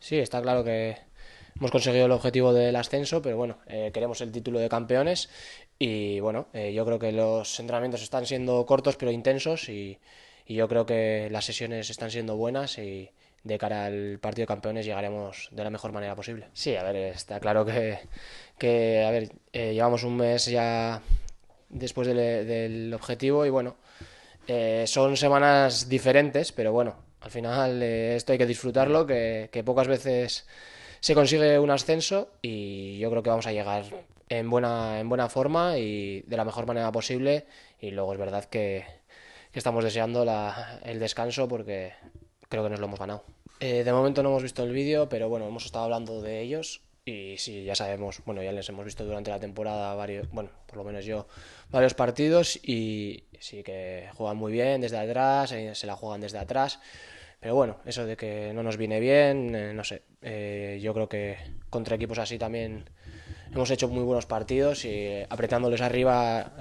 Sí, está claro que hemos conseguido el objetivo del ascenso, pero bueno, eh, queremos el título de campeones y bueno, eh, yo creo que los entrenamientos están siendo cortos pero intensos y, yo creo que las sesiones están siendo buenas y de cara al partido de campeones llegaremos de la mejor manera posible. Sí, a ver, está claro que, que a ver, eh, llevamos un mes ya después del objetivo y bueno, son semanas diferentes, pero bueno, al final eh, esto hay que disfrutarlo, que, pocas veces se consigue un ascenso y yo creo que vamos a llegar en buena, en buena forma y de la mejor manera posible. Y luego es verdad que, estamos deseando el descanso porque creo que nos lo hemos ganado. Eh, de momento no hemos visto el vídeo, pero bueno, hemos estado hablando de ellos y sí, ya sabemos, bueno, ya les hemos visto durante la temporada varios, bueno, por lo menos yo, varios partidos y, sí que juegan muy bien desde atrás, eh, se la juegan desde atrás. Pero bueno, eso de que no nos viene bien, eh, no sé. Eh, yo creo que contra equipos así también hemos hecho muy buenos partidos y apretándoles arriba,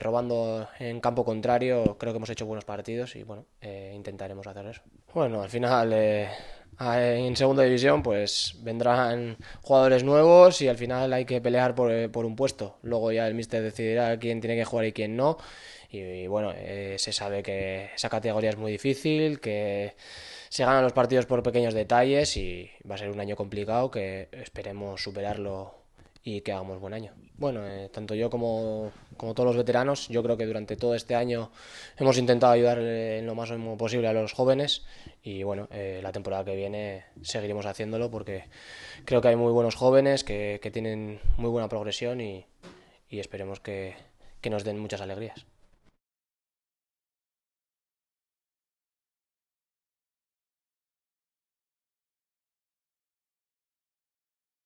robando en campo contrario, creo que hemos hecho buenos partidos y bueno, intentaremos hacer eso. Bueno, al final Ah, en segunda división, pues vendrán jugadores nuevos y al final hay que pelear por, eh, un puesto. Luego ya el mister decidirá quién tiene que jugar y quién no. Y, bueno, eh, se sabe que esa categoría es muy difícil, que se ganan los partidos por pequeños detalles y va a ser un año complicado que esperemos superarlo y que hagamos buen año. Bueno, eh, tanto yo como, todos los veteranos, yo creo que durante todo este año hemos intentado ayudar en eh, lo más posible a los jóvenes y bueno, eh, la temporada que viene seguiremos haciéndolo porque creo que hay muy buenos jóvenes que, tienen muy buena progresión y, esperemos que nos den muchas alegrías.